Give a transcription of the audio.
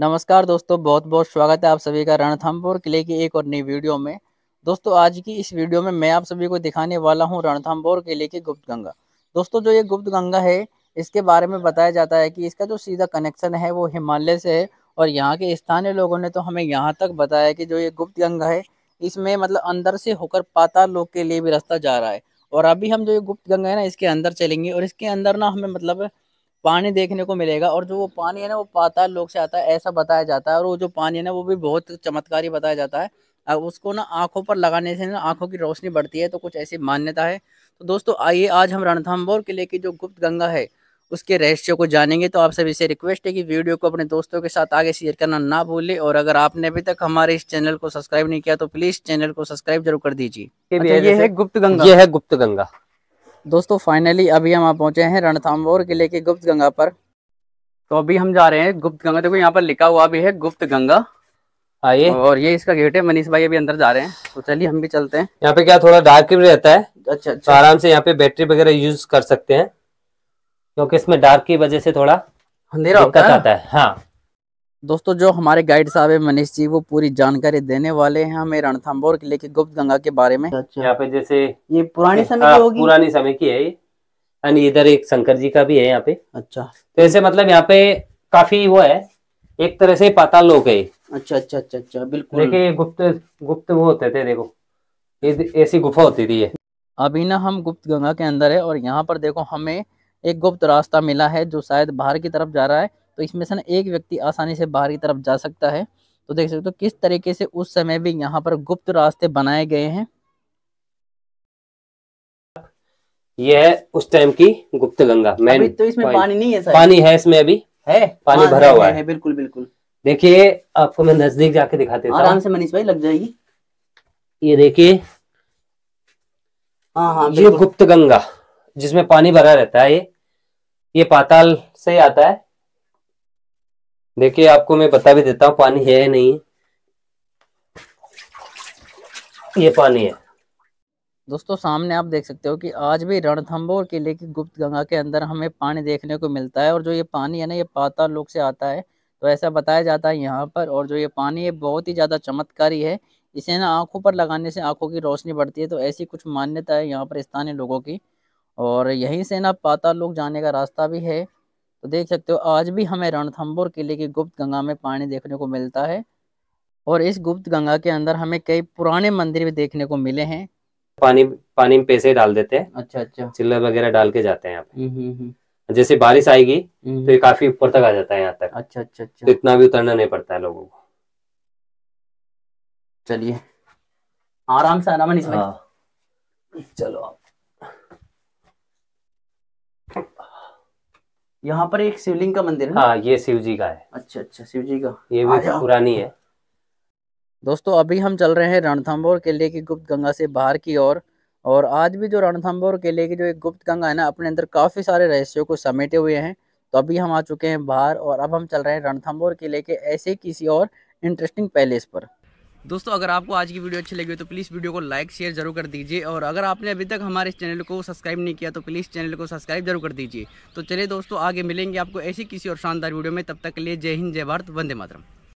नमस्कार दोस्तों बहुत बहुत स्वागत है आप सभी का रणथामपुर किले की एक और नई वीडियो में दोस्तों आज की इस वीडियो में मैं आप सभी को दिखाने वाला हूं रणथामपुर किले की गुप्त गंगा दोस्तों जो ये गुप्त गंगा है इसके बारे में बताया जाता है कि इसका जो सीधा कनेक्शन है वो हिमालय से है और यहाँ के स्थानीय लोगों ने तो हमें यहाँ तक बताया कि जो ये गुप्त गंगा है इसमें मतलब अंदर से होकर पाताल लोग के लिए भी रास्ता जा रहा है और अभी हम जो ये गुप्त गंगा है ना इसके अंदर चलेंगे और इसके अंदर ना हमें मतलब पानी देखने को मिलेगा और जो वो पानी है ना वो पाताल लोग से आता है ऐसा बताया जाता है और वो जो पानी है ना वो भी बहुत चमत्कारी बताया जाता है अब उसको ना आंखों पर लगाने से ना आंखों की रोशनी बढ़ती है तो कुछ ऐसी मान्यता है तो दोस्तों आइए आज हम रणथाम्बोर किले की जो गुप्त गंगा है उसके रहस्यों को जानेंगे तो आप सभी से रिक्वेस्ट है कि वीडियो को अपने दोस्तों के साथ आगे शेयर करना ना भूलें और अगर आपने अभी तक हमारे इस चैनल को सब्सक्राइब नहीं किया तो प्लीज चैनल को सब्सक्राइब जरूर कर दीजिए अच्छा, ये है गुप्त गंगा ये है गुप्त गंगा दोस्तों फाइनली अभी हम आप पहुंचे हैं रणथाम्बोर किले की गुप्त गंगा पर तो अभी हम जा रहे हैं गुप्त गंगा देखो यहाँ पर लिखा हुआ भी है गुप्त गंगा आइए हाँ, और ये इसका गेट है मनीष भाई अभी अंदर जा रहे हैं तो चलिए हम भी चलते हैं यहाँ पे क्या थोड़ा डार्क भी रहता है अच्छा अच्छा तो आराम से यहाँ पे बैटरी वगैरह यूज कर सकते हैं क्योंकि इसमें डार्क की वजह से थोड़ा अंधेरा होता है हाँ दोस्तों जो हमारे गाइड साहब है मनीष जी वो पूरी जानकारी देने वाले हैं हमें रणथम्बोर किले लेके गुप्त गंगा के बारे में अच्छा। यहाँ पे जैसे ये पुरानी हाँ, समय की होगी पुरानी समय की है यानी इधर एक शंकर जी का भी है यहाँ पे अच्छा तो ऐसे मतलब यहाँ पे काफी वो है एक तरह से पाताल लोग है अच्छा अच्छा अच्छा अच्छा बिल्कुल देखिए गुप्त गुप्त वो होते थे देखो ऐसी गुफा होती थी अभी ना हम गुप्त गंगा के अंदर है और यहाँ पर देखो हमें एक गुप्त रास्ता मिला है जो शायद बाहर की तरफ जा रहा है तो इसमें से ना एक व्यक्ति आसानी से बाहर की तरफ जा सकता है तो देख सकते हो किस तरीके से उस समय भी यहाँ पर गुप्त रास्ते बनाए गए हैं यह है उस टाइम की गुप्त गंगा मैं तो इसमें पानी नहीं है पानी है इसमें अभी है पानी भरा हुआ है, है बिल्कुल बिल्कुल देखिए आपको मैं नजदीक जाके दिखाते आराम से मनीष भाई लग जाएगी ये देखिए हाँ हाँ ये गुप्त गंगा जिसमें पानी भरा रहता है ये ये पाताल से आता है देखिए आपको मैं बता भी देता हूँ पानी है नहीं ये पानी है दोस्तों सामने आप देख सकते हो कि आज भी रणथम्बोर किले की गुप्त गंगा के अंदर हमें पानी देखने को मिलता है और जो ये पानी है ना ये पाताल लोक से आता है तो ऐसा बताया जाता है यहाँ पर और जो ये पानी है बहुत ही ज़्यादा चमत्कारी है इसे ना आंखों पर लगाने से आंखों की रोशनी बढ़ती है तो ऐसी कुछ मान्यता है यहाँ पर स्थानीय लोगों की और यहीं से ना पाताल लोक जाने का रास्ता भी है तो देख सकते हो आज भी हमें रणथम्बोर किले की गुप्त गंगा में पानी देखने को मिलता है और इस गुप्त गंगा के अंदर हमें कई पुराने मंदिर भी देखने को मिले हैं पानी पानी में पैसे डाल देते हैं अच्छा अच्छा चिल्लर वगैरह डाल के जाते हैं यहाँ पे हम्म, हम्म, हम्म। जैसे बारिश आएगी तो ये काफी ऊपर तक आ जाता है यहाँ तक अच्छा अच्छा अच्छा तो इतना भी उतरना नहीं पड़ता है लोगों को चलिए आराम से आराम इसमें हाँ। चलो आप यहाँ पर एक शिवलिंग का मंदिर है हाँ ये शिव जी का है अच्छा अच्छा शिव जी का ये भी पुरानी है दोस्तों अभी हम चल रहे हैं रणथम्बोर किले की गुप्त गंगा से बाहर की ओर और, और आज भी जो रणथम्बोर किले की जो एक गुप्त गंगा है ना अपने अंदर काफ़ी सारे रहस्यों को समेटे हुए हैं तो अभी हम आ चुके हैं बाहर और अब हम चल रहे हैं रणथम्बोर किले के ऐसे किसी और इंटरेस्टिंग पैलेस पर दोस्तों अगर आपको आज की वीडियो अच्छी लगी हो तो प्लीज़ वीडियो को लाइक शेयर जरूर कर दीजिए और अगर आपने अभी तक हमारे चैनल को सब्सक्राइब नहीं किया तो प्लीज़ चैनल को सब्सक्राइब जरूर कर दीजिए तो चलिए दोस्तों आगे मिलेंगे आपको ऐसी किसी और शानदार वीडियो में तब तक के लिए जय हिंद जय भारत वंदे मातरम